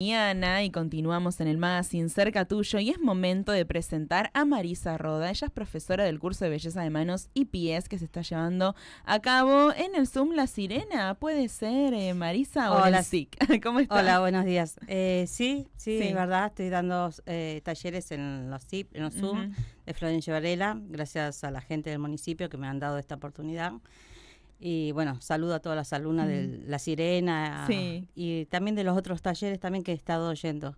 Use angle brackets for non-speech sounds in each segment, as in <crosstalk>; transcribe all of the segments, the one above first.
y continuamos en el magazine Cerca Tuyo y es momento de presentar a Marisa Roda. Ella es profesora del curso de belleza de manos y pies que se está llevando a cabo en el Zoom La Sirena. ¿Puede ser eh, Marisa o Hola. SIC? <laughs> ¿Cómo estás? Hola, buenos días. Eh, sí, sí, es verdad, estoy dando eh, talleres en los en Zoom de Florencia Varela, gracias a la gente del municipio que me han dado esta oportunidad. Y bueno, saludo a todas las alumnas de La Sirena y también de los otros talleres también que he estado oyendo.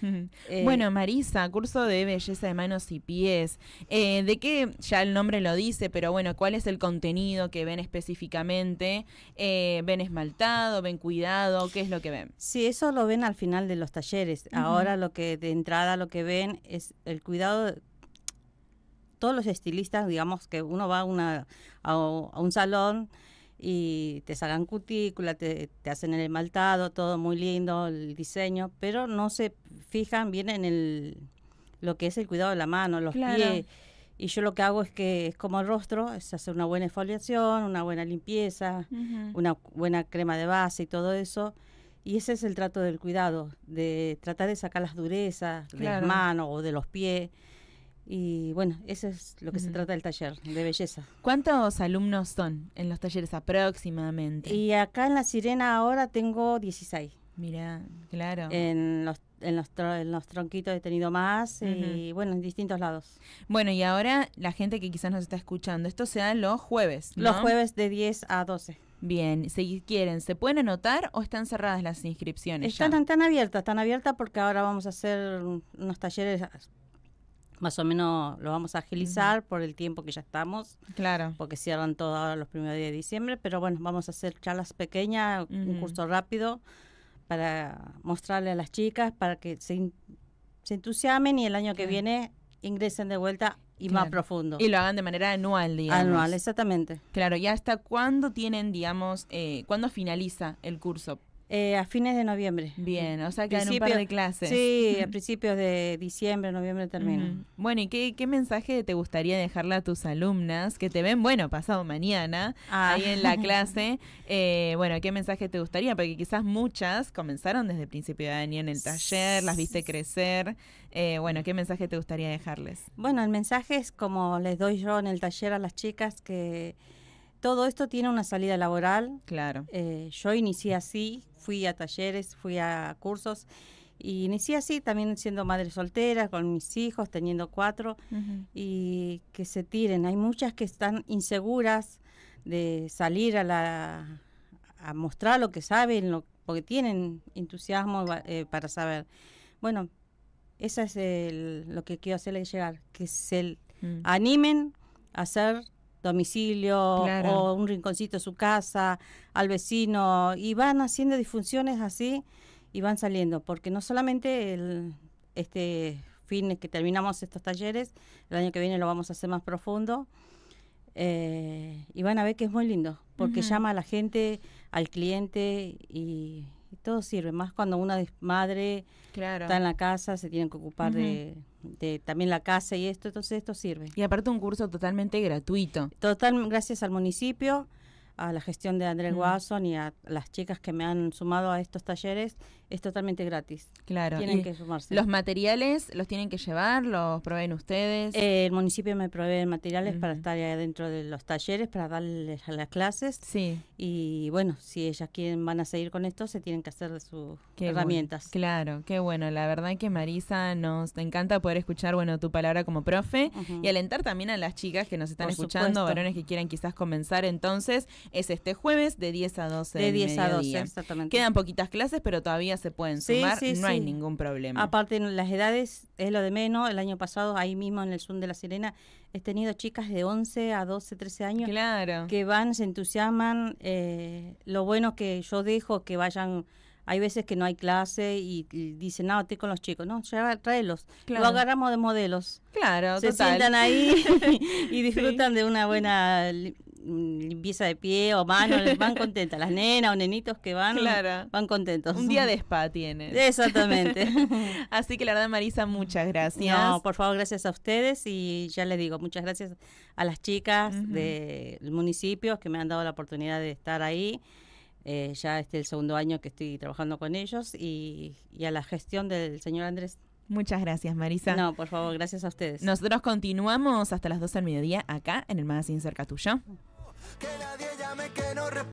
Eh, bueno, Marisa, curso de belleza de manos y pies. Eh, ¿De qué? Ya el nombre lo dice, pero bueno, ¿cuál es el contenido que ven específicamente? Eh, ¿Ven esmaltado? ¿Ven cuidado? ¿Qué es lo que ven? Sí, eso lo ven al final de los talleres. Ahora lo que de entrada lo que ven es el cuidado todos los estilistas, digamos que uno va a, una, un salón y te sacan cutícula, te, hacen el emaltado, todo muy lindo, el diseño, pero no se fijan bien en el, lo que es el cuidado de la mano, los pies. Y yo lo que hago es que es como el rostro, es hacer una buena exfoliación, una buena limpieza, una buena crema de base y todo eso. Y ese es el trato del cuidado, de tratar de sacar las durezas de las manos o de los pies. Y bueno, eso es lo que se trata del taller de belleza. ¿Cuántos alumnos son en los talleres aproximadamente? Y acá en La Sirena ahora tengo 16. Mira, claro. En los, en los, en los tronquitos he tenido más y bueno, en distintos lados. Bueno, y ahora la gente que quizás nos está escuchando, esto se da los jueves. Los jueves de 10 a 12. Bien, si quieren, ¿se pueden anotar o están cerradas las inscripciones? Están, ya? están abiertas, están abiertas porque ahora vamos a hacer unos talleres más o menos lo vamos a agilizar por el tiempo que ya estamos. Claro. Porque cierran todos los primeros días de diciembre, pero bueno, vamos a hacer charlas pequeñas, un curso rápido para mostrarle a las chicas para que se, se entusiasmen y el año que viene ingresen de vuelta y más profundo. Y lo hagan de manera anual, digamos. Anual, exactamente. Claro, ¿y hasta cuándo tienen, digamos, eh, cuándo finaliza el curso? Eh, a fines de noviembre. Bien, o sea que en un de clases. Sí, a principios de diciembre, noviembre termina. Bueno, ¿y qué, mensaje te gustaría dejarle a tus alumnas que te ven, bueno, pasado mañana, ah. ahí en la <laughs> clase? Eh, bueno, ¿qué mensaje te gustaría? Porque quizás muchas comenzaron desde el principio de año en el taller, las viste crecer. Eh, bueno, ¿qué mensaje te gustaría dejarles? Bueno, el mensaje es como les doy yo en el taller a las chicas que todo esto tiene una salida laboral. Claro. Eh, yo inicié así, fui a talleres, fui a cursos y inicié así también siendo madre soltera, con mis hijos, teniendo cuatro y que se tiren. Hay muchas que están inseguras de salir a la a mostrar lo que saben, lo, porque tienen entusiasmo eh, para saber. Bueno, eso es el, lo que quiero hacerles llegar, que se mm. animen a hacer domicilio o un rinconcito de su casa, al vecino, y van haciendo disfunciones así y van saliendo, porque no solamente el, este fin que terminamos estos talleres, el año que viene lo vamos a hacer más profundo, eh, y van a ver que es muy lindo, porque llama a la gente, al cliente y todo sirve, más cuando una madre, está en la casa, se tienen que ocupar de, de, también la casa y esto, entonces esto sirve. Y aparte un curso totalmente gratuito. Total, gracias al municipio a la gestión de Andrés Watson mm. y a las chicas que me han sumado a estos talleres, es totalmente gratis. Claro. Tienen que sumarse. ¿Los materiales los tienen que llevar? ¿Los proveen ustedes? Eh, el municipio me provee materiales para estar ahí dentro de los talleres, para darles a las clases. Sí. Y bueno, si ellas quieren, van a seguir con esto, se tienen que hacer de sus herramientas. Claro, qué bueno. La verdad que Marisa, nos encanta poder escuchar, bueno, tu palabra como profe y alentar también a las chicas que nos están escuchando, varones que quieran quizás comenzar entonces es este jueves de 10 a 12. De 10 a 12, exactamente. Quedan poquitas clases, pero todavía se pueden sumar, no hay ningún problema. Aparte, las edades es lo de menos. El año pasado, ahí mismo en el Zoom de la Sirena, he tenido chicas de 11 a 12, 13 años claro. que van, se entusiasman. Eh, lo bueno que yo dejo que vayan hay veces que no hay clase y, dicen, no, ah, estoy con los chicos. No, tráelos. Lo agarramos de modelos. Claro, Se sientan ahí <laughs> y, disfrutan de una buena Mm, limpieza de pie o mano, van contentas. Las nenas o nenitos que van, van contentos. Un día de spa tiene. Exactamente. <laughs> Así que la verdad, Marisa, muchas gracias. No, por favor, gracias a ustedes y ya les digo, muchas gracias a las chicas del municipio que me han dado la oportunidad de estar ahí. Eh, ya este es el segundo año que estoy trabajando con ellos y, a la gestión del señor Andrés. Muchas gracias, Marisa. No, por favor, gracias a ustedes. Nosotros continuamos hasta las 12 del mediodía acá en el Magazine Cerca Tuyo. Que nadie llame que no